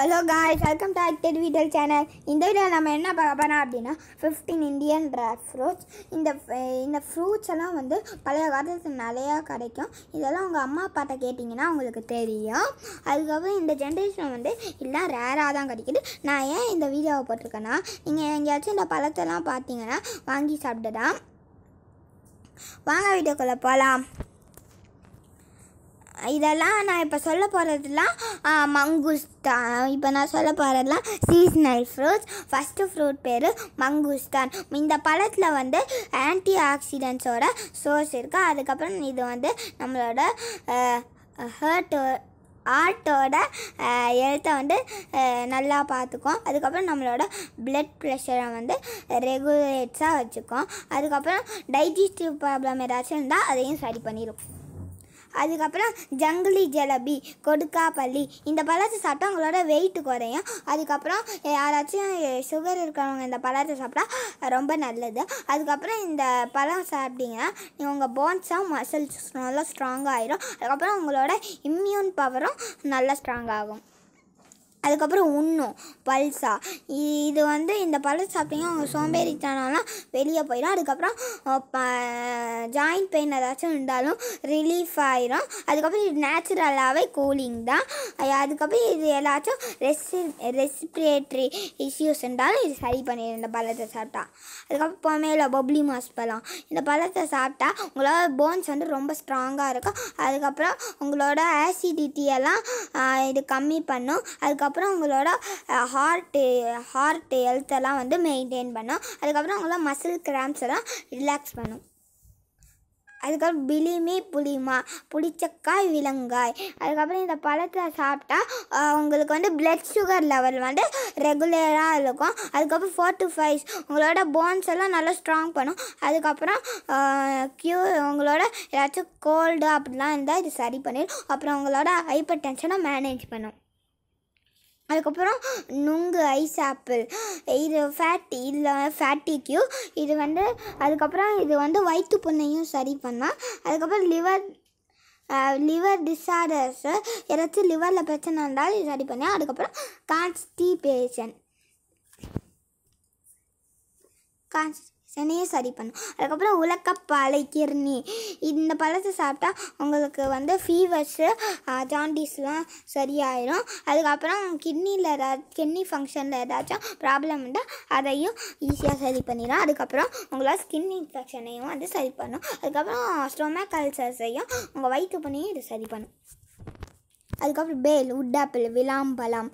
hello guys welcome to அக்டெட் வீடல் channel இந்த வீடியோவில் நம்ம என்ன பார்க்க போகிறோம் அப்படின்னா ஃபிஃப்டீன் இந்தியன் ட்ராக் ஃப்ரூட்ஸ் இந்த இந்த ஃப்ரூட்ஸ் எல்லாம் வந்து பழைய காலத்தில் நிறையா கிடைக்கும் இதெல்லாம் உங்கள் அம்மா அப்பாட்ட கேட்டிங்கன்னா உங்களுக்கு தெரியும் அதுக்கப்புறம் இந்த ஜென்ரேஷன் வந்து எல்லாம் ரேராக தான் கிடைக்கிது நான் ஏன் இந்த வீடியோவை போட்டிருக்கேன்னா நீங்கள் எங்கேயாச்சும் இந்த பழத்தெல்லாம் பார்த்தீங்கன்னா வாங்கி சாப்பிட்டுதான் வாங்க வீடியோக்குள்ளே போகலாம் இதெல்லாம் நான் இப்போ சொல்ல போகிறதுலாம் மங்குஸ்தான் இப்போ நான் சொல்ல போகிறதுலாம் சீசனல் ஃப்ரூட்ஸ் ஃபஸ்ட்டு ஃப்ரூட் பேர் மங்குஸ்தான் இந்த பழத்தில் வந்து ஆன்டி ஆக்சிடென்ட்ஸோட சோர்ஸ் இருக்குது அதுக்கப்புறம் இது வந்து நம்மளோட ஹர்ட்டோ ஆர்ட்டோட எழுத்தை வந்து நல்லா பார்த்துக்கும் அதுக்கப்புறம் நம்மளோட பிளட் ப்ரெஷரை வந்து ரெகுலேட்ஸாக வச்சுக்கும் அதுக்கப்புறம் டைஜஸ்டிவ் ப்ராப்ளம் ஏதாச்சும் இருந்தால் அதையும் சரி பண்ணிடும் அதுக்கப்புறம் ஜங்குலி ஜலபி கொடுக்காப்பள்ளி இந்த பழத்தை சாப்பிட்டா அவங்களோட வெயிட் குறையும் அதுக்கப்புறம் யாராச்சும் சுகர் இருக்கிறவங்க இந்த பழத்தை சாப்பிட்டா ரொம்ப நல்லது அதுக்கப்புறம் இந்த பழம் சாப்பிட்டீங்கன்னா உங்கள் போன்ஸாக மசில்ஸ் நல்லா ஸ்ட்ராங்காக ஆயிரும் அதுக்கப்புறம் உங்களோட இம்யூன் பவரும் நல்லா ஸ்ட்ராங் ஆகும் அதுக்கப்புறம் உண்ணும் பல்சா இது வந்து இந்த பல்ஸ் சாப்பிட்டீங்கன்னா அவங்க சோம்பேறித்தனம்லாம் வெளியே போயிடும் அதுக்கப்புறம் ஜாயிண்ட் பெயின் ஏதாச்சும் இருந்தாலும் ரிலீஃப் ஆயிரும் அதுக்கப்புறம் இது நேச்சுரலாகவே கூலிங் தான் அதுக்கப்புறம் இது ஏதாச்சும் ரெசி ரெஸ்பிரேட்டரி இஷ்யூஸ் இருந்தாலும் இது சரி பண்ணிடும் இந்த பழத்தை சாப்பிட்டா அதுக்கப்புறம் பொம்மையில் பப்ளி மாஸ் பழம் இந்த பழத்தை சாப்பிட்டா உங்களோட போன்ஸ் வந்து ரொம்ப ஸ்ட்ராங்காக இருக்கும் அதுக்கப்புறம் உங்களோட ஆசிடிட்டியெல்லாம் இது கம்மி பண்ணும் அதுக்கப்புறம் அதுக்கப்புறம் அவங்களோட ஹார்ட்டு ஹார்ட் ஹெல்த்தெல்லாம் வந்து மெயின்டைன் பண்ணும் அதுக்கப்புறம் அவங்களோட மசில் கிராம்ஸ் எல்லாம் ரிலாக்ஸ் பண்ணும் அதுக்கப்புறம் பிலிமி புளிமா புளிச்சக்காய் விலங்காய் அதுக்கப்புறம் இந்த பழத்தை சாப்பிட்டா உங்களுக்கு வந்து பிளட் சுகர் லெவல் வந்து ரெகுலராக இருக்கும் அதுக்கப்புறம் ஃபைவ் உங்களோட போன்ஸ் எல்லாம் நல்லா ஸ்ட்ராங் பண்ணும் அதுக்கப்புறம் க்யூ உங்களோட ஏதாச்சும் கோல்டு அப்படிலாம் இருந்தால் இது சரி பண்ணிடும் அப்புறம் உங்களோட ஹைப்பர் டென்ஷனை மேனேஜ் பண்ணும் அதுக்கப்புறம் நுங்கு ஐஸ் ஆப்பிள் இது ஃபேட்டி இல்லை ஃபேட்டி கியூ இது வந்து அதுக்கப்புறம் இது வந்து வயிற்று புண்ணையும் சரி பண்ணால் அதுக்கப்புறம் லிவர் லிவர் டிஸார்டர்ஸு ஏதாச்சும் லிவரில் பிரச்சனை இருந்தால் இது சரி பண்ணேன் அதுக்கப்புறம் கான்ஸ்டிபேஷன் கான்ஸ்ட் சனையை சரி பண்ணும் அதுக்கப்புறம் பழை கிர்னி இந்த பழத்தை சாப்பிட்டா உங்களுக்கு வந்து ஃபீவர்ஸு ஜாண்டிஸ்லாம் சரியாயிடும் அதுக்கப்புறம் கிட்னியில் ஏதாச்சும் கிட்னி ஃபங்க்ஷனில் ஏதாச்சும் ப்ராப்ளம் இருந்தால் அதையும் ஈஸியாக சரி பண்ணிடும் அதுக்கப்புறம் உங்களால் ஸ்கின் இன்ஃபெக்ஷனையும் வந்து சரி பண்ணும் அதுக்கப்புறம் ஸ்டொமக் கல்சர்ஸையும் உங்கள் வயிற்று பண்ணியும் இது சரி பண்ணும் அதுக்கப்புறம் பேல் உட்டாப்பிள் விளாம்பழம்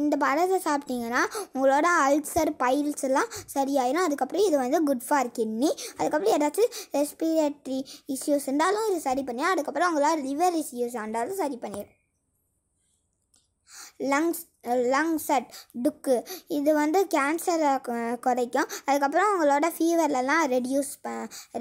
இந்த பழத்தை சாப்பிட்டிங்கன்னா உங்களோட அல்சர் பைல்ஸ் எல்லாம் சரியாயிடும் அதுக்கப்புறம் இது வந்து குட் ஃபார் கிட்னி அதுக்கப்புறம் ஏதாச்சும் ரெஸ்பிரேட்டரி இஷ்யூஸ் இருந்தாலும் இது சரி பண்ணிடும் அதுக்கப்புறம் அவங்களால லிவர் இஷ்யூஸ் ஆண்டாலும் சரி பண்ணிடும் லங்ஸ் லங் செட் டுக்கு இது வந்து கேன்சரை குறைக்கும் அதுக்கப்புறம் அவங்களோட ஃபீவர்லாம் ரெடியூஸ் ப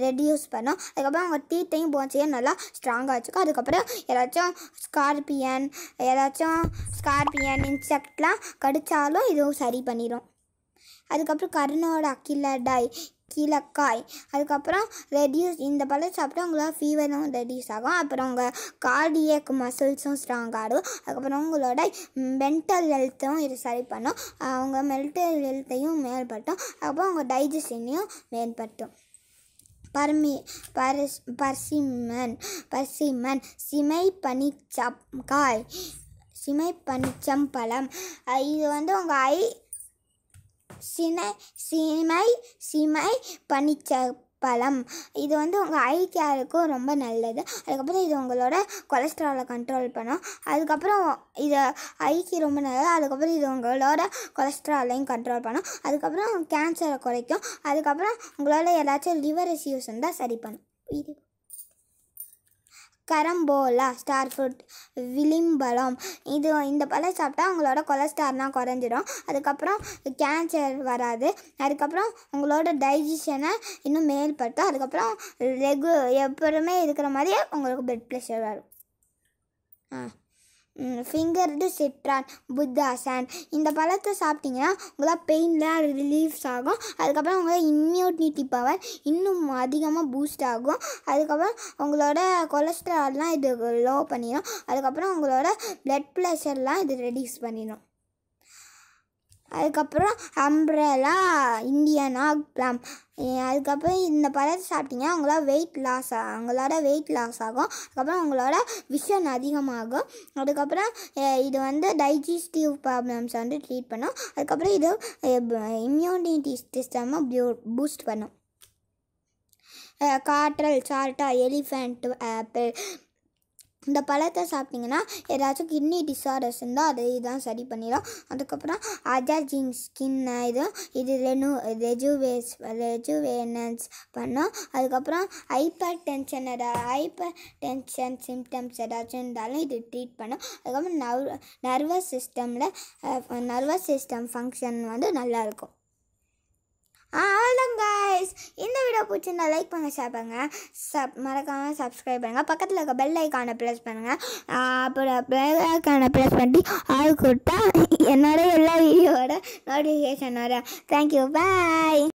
ரெடியூஸ் பண்ணும் அதுக்கப்புறம் அவங்க டீத்தையும் போச்சையும் நல்லா ஸ்ட்ராங்காக வச்சுக்கும் அதுக்கப்புறம் ஏதாச்சும் ஸ்கார்பியன் ஏதாச்சும் ஸ்கார்பியன் இன்செக்ட்லாம் கடித்தாலும் இதுவும் சரி பண்ணிடும் அதுக்கப்புறம் கருணோட அக்கில டை கீழக்காய் அதுக்கப்புறம் ரெடியூஸ் இந்த பழம் சாப்பிட்டா உங்களோட ஃபீவரும் ரெடியூஸ் ஆகும் அப்புறம் உங்கள் கார்டியக் மசில்ஸும் ஸ்ட்ராங் ஆகும் அதுக்கப்புறம் உங்களோட மென்டல் ஹெல்த்தும் இது சரி பண்ணும் உங்கள் மென்டல் ஹெல்த்தையும் மேம்படுத்தும் அப்புறம் உங்கள் டைஜஷனையும் மேம்படுத்தும் பர்மி பர்ஸ் பர்சிமன் பர்சிமன் சிமை பனிச்சம் காய் சிமை பனிச்சம் பழம் இது வந்து உங்கள் ஐ சினை சிமை சிமை பனிச்ச பழம் இது வந்து உங்கள் ஐடிஆருக்கும் ரொம்ப நல்லது அதுக்கப்புறம் இது உங்களோட கொலஸ்ட்ராலை கண்ட்ரோல் பண்ணும் அதுக்கப்புறம் இது ஐக்கி ரொம்ப நல்லது அதுக்கப்புறம் இது உங்களோட கொலஸ்ட்ராலையும் கண்ட்ரோல் பண்ணும் அதுக்கப்புறம் கேன்சரை குறைக்கும் அதுக்கப்புறம் உங்களோட ஏதாச்சும் லிவர் இஸ்யூஸ் இருந்தால் சரி பண்ணும் இது கரம்போலா ஸ்டார் ஃப்ரூட் விளிம்பலம் இது இந்த பழம் சாப்பிட்டா உங்களோட கொலஸ்ட்ரால்னால் குறைஞ்சிரும் அதுக்கப்புறம் கேன்சர் வராது அதுக்கப்புறம் உங்களோட டைஜஷனை இன்னும் மேம்படுத்தும் அதுக்கப்புறம் ரெகு எப்போதுமே இருக்கிற மாதிரியே உங்களுக்கு பிளட் ப்ரெஷர் வரும் ஆ ஃபிங்கர்டு சிட்ரான் புத்தாசான் இந்த பழத்தை சாப்பிட்டிங்கன்னா உங்களால் பெயின்லாம் ரிலீஃப்ஸ் ஆகும் அதுக்கப்புறம் உங்களோட இம்யூனிட்டி பவர் இன்னும் அதிகமாக பூஸ்ட் ஆகும் அதுக்கப்புறம் உங்களோட கொலஸ்ட்ரால்லாம் இது லோ பண்ணிடும் அதுக்கப்புறம் உங்களோட பிளட் ப்ரெஷர்லாம் இது ரெடியூஸ் பண்ணிடும் அதுக்கப்புறம் அம்ப்ரலா இந்தியன் ஆக் பிளாம் அதுக்கப்புறம் இந்த பழத்தை சாப்பிட்டீங்கன்னா அவங்களோட வெயிட் லாஸ் அவங்களோட வெயிட் லாஸ் ஆகும் அதுக்கப்புறம் அவங்களோட விஷன் அதிகமாகும் அதுக்கப்புறம் இது வந்து டைஜஸ்டிவ் ப்ராப்ளம்ஸ் வந்து ட்ரீட் பண்ணும் அதுக்கப்புறம் இது இம்யூனிட்டி சிஸ்டம்மை பூஸ்ட் பண்ணும் காற்றல் சால்ட்டா எலிஃபெண்ட் ஆப்பிள் இந்த பழத்தை சாப்பிட்டிங்கன்னா ஏதாச்சும் கிட்னி டிசார்டர்ஸ் இருந்தால் அதை இதுதான் சரி பண்ணிடும் அதுக்கப்புறம் அஜாஜிங் ஸ்கின் இது இது ரெனு ரெஜுவேஸ் ரெஜுவேனன்ஸ் பண்ணும் அதுக்கப்புறம் ஹைப்பர் டென்ஷன் ஏதாவது ஹைப்பர் டென்ஷன் சிம்டம்ஸ் ஏதாச்சும் இருந்தாலும் இது ட்ரீட் பண்ணும் அதுக்கப்புறம் நர்வ் நர்வஸ் சிஸ்டமில் நர்வஸ் சிஸ்டம் ஃபங்க்ஷன் வந்து நல்லாயிருக்கும் அவ்வளோதான் காய்ஸ் இந்த வீடியோ பிடிச்சிருந்தா லைக் பண்ணுங்கள் ஷேர் பண்ணுங்கள் சப் மறக்காமல் சப்ஸ்கிரைப் பண்ணுங்கள் பக்கத்தில் இருக்க பெல் ஐக்கானை ப்ரெஸ் பண்ணுங்கள் அப்புறம் பெல் ஐக்கானை ப்ரெஸ் பண்ணி ஆள் கொடுத்தா என்னோட எல்லா வீடியோவோட நோட்டிஃபிகேஷன் வரும் தேங்க்யூ பாய்